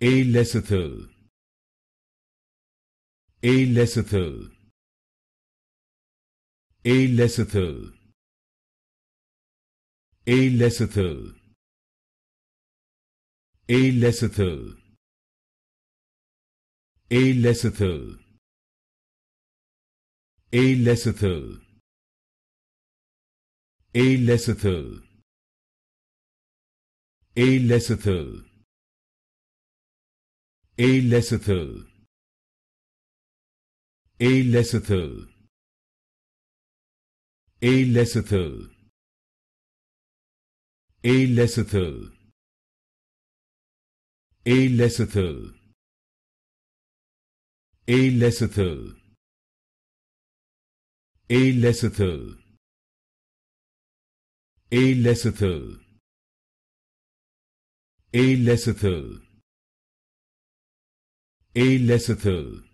A Lesotho. A Lesotho. A Lesotho. A Lesotho. A Lesotho. A Lesotho. A Lesotho. A Lesotho. A Lesotho. A lecithyl. A lecithyl. A lecithyl. A lecithyl. A lecithyl. A lecithyl. A lecithyl. A lecithyl. A lecithyl. A. Lesethal